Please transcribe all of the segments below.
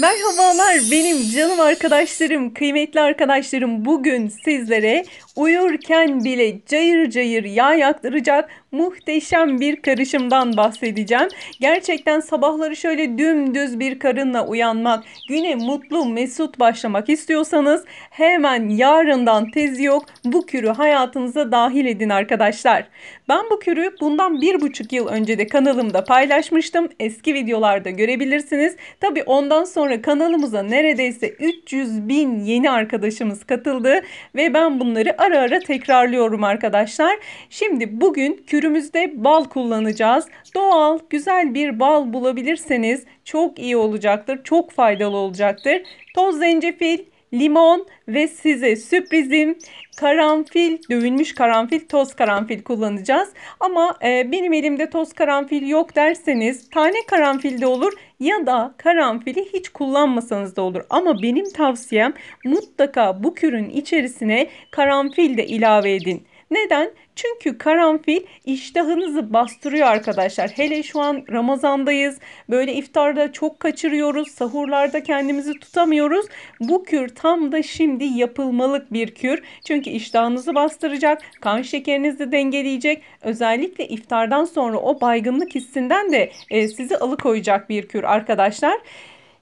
Merhabalar benim canım arkadaşlarım, kıymetli arkadaşlarım. Bugün sizlere uyurken bile cayır cayır yağ yaktıracak muhteşem bir karışımdan bahsedeceğim. Gerçekten sabahları şöyle dümdüz bir karınla uyanmak, güne mutlu mesut başlamak istiyorsanız hemen yarından tez yok bu kürü hayatınıza dahil edin arkadaşlar. Ben bu kürü bundan bir buçuk yıl önce de kanalımda paylaşmıştım. Eski videolarda görebilirsiniz. Tabi ondan sonra sonra kanalımıza neredeyse 300 bin yeni arkadaşımız katıldı ve ben bunları ara ara tekrarlıyorum arkadaşlar. Şimdi bugün kürümüzde bal kullanacağız. Doğal güzel bir bal bulabilirseniz çok iyi olacaktır. Çok faydalı olacaktır. Toz zencefil, limon ve size sürprizim karanfil, dövülmüş karanfil, toz karanfil kullanacağız. Ama e, benim elimde toz karanfil yok derseniz tane karanfil de olur ya da karanfili hiç kullanmasanız da olur. Ama benim tavsiyem mutlaka bu kürün içerisine karanfil de ilave edin. Neden? Çünkü karanfil iştahınızı bastırıyor arkadaşlar. Hele şu an Ramazan'dayız. Böyle iftarda çok kaçırıyoruz. Sahurlarda kendimizi tutamıyoruz. Bu kür tam da şimdi yapılmalık bir kür. Çünkü iştahınızı bastıracak. Kan şekerinizi dengeleyecek. Özellikle iftardan sonra o baygınlık hissinden de e, sizi alıkoyacak bir kür arkadaşlar.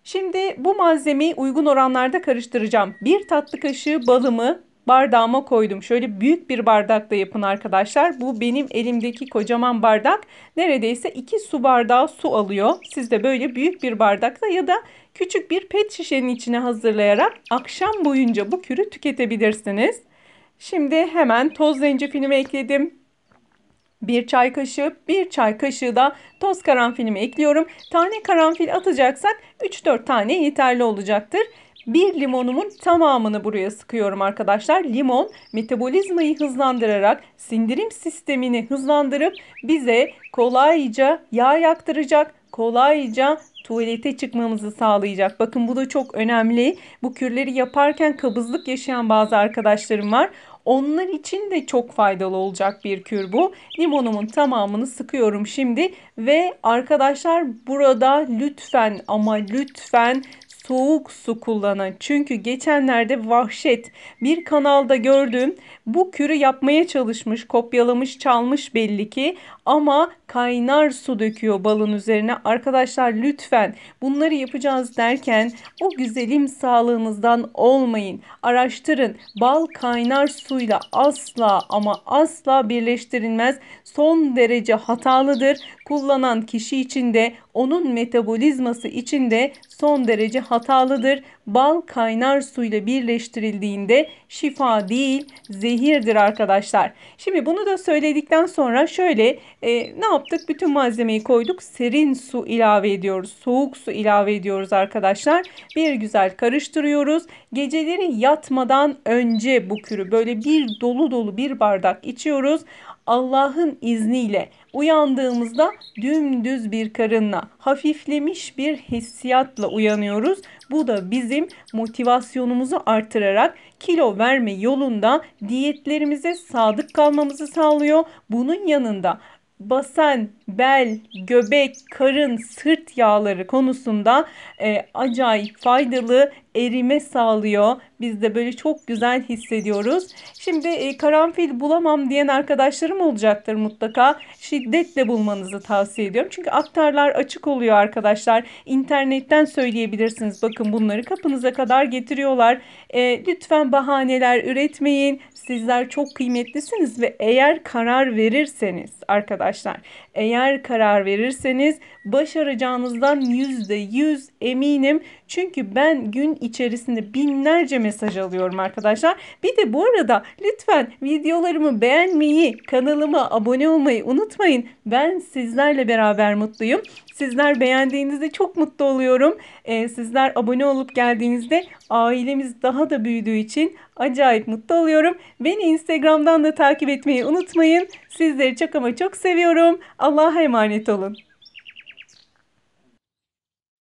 Şimdi bu malzemeyi uygun oranlarda karıştıracağım. Bir tatlı kaşığı balımı, bardağıma koydum. Şöyle büyük bir bardakla yapın arkadaşlar. Bu benim elimdeki kocaman bardak neredeyse 2 su bardağı su alıyor. Siz de böyle büyük bir bardakla ya da küçük bir pet şişenin içine hazırlayarak akşam boyunca bu kürü tüketebilirsiniz. Şimdi hemen toz zencefilimi ekledim. Bir çay kaşığı, bir çay kaşığı da toz karanfilimi ekliyorum. Tane karanfil atacaksak 3-4 tane yeterli olacaktır bir limonumun tamamını buraya sıkıyorum arkadaşlar. Limon metabolizmayı hızlandırarak sindirim sistemini hızlandırıp bize kolayca yağ yaktıracak, kolayca tuvalete çıkmamızı sağlayacak. Bakın bu da çok önemli. Bu kürleri yaparken kabızlık yaşayan bazı arkadaşlarım var. Onlar için de çok faydalı olacak bir kür bu. Limonumun tamamını sıkıyorum şimdi ve arkadaşlar burada lütfen ama lütfen soğuk su kullanın. Çünkü geçenlerde vahşet bir kanalda gördüm. Bu kürü yapmaya çalışmış, kopyalamış, çalmış belli ki ama kaynar su döküyor balın üzerine. Arkadaşlar lütfen bunları yapacağız derken o güzelim sağlığınızdan olmayın. Araştırın. Bal kaynar suyla asla ama asla birleştirilmez. Son derece hatalıdır. Kullanan kişi için de onun metabolizması için de son derece hatalıdır. Bal kaynar suyla birleştirildiğinde şifa değil zehirdir arkadaşlar. Şimdi bunu da söyledikten sonra şöyle e, ne yaptık? Bütün malzemeyi koyduk. Serin su ilave ediyoruz. Soğuk su ilave ediyoruz arkadaşlar. Bir güzel karıştırıyoruz. Geceleri yatmadan önce bu kürü böyle bir dolu dolu bir bardak içiyoruz. Allah'ın izniyle uyandığımızda dümdüz bir karınla, hafiflemiş bir hissiyatla uyanıyoruz. Bu da bizim motivasyonumuzu artırarak kilo verme yolunda diyetlerimize sadık kalmamızı sağlıyor. Bunun yanında basen, bel, göbek, karın, sırt yağları konusunda e, acayip faydalı erime sağlıyor. Biz de böyle çok güzel hissediyoruz. Şimdi e, karanfil bulamam diyen arkadaşlarım olacaktır mutlaka. Şiddetle bulmanızı tavsiye ediyorum. Çünkü aktarlar açık oluyor arkadaşlar. İnternetten söyleyebilirsiniz. Bakın bunları kapınıza kadar getiriyorlar. E, lütfen bahaneler üretmeyin. Sizler çok kıymetlisiniz ve eğer karar verirseniz arkadaşlar, eğer karar verirseniz başaracağınızdan %100 eminim. Çünkü ben gün içerisinde binlerce mesaj alıyorum arkadaşlar. Bir de bu arada lütfen videolarımı beğenmeyi, kanalıma abone olmayı unutmayın. Ben sizlerle beraber mutluyum. Sizler beğendiğinizde çok mutlu oluyorum. Ee, sizler abone olup geldiğinizde ailemiz daha da büyüdüğü için acayip mutlu oluyorum. Beni Instagram'dan da takip etmeyi unutmayın. Sizleri çok ama çok seviyorum. Allah'a emanet olun.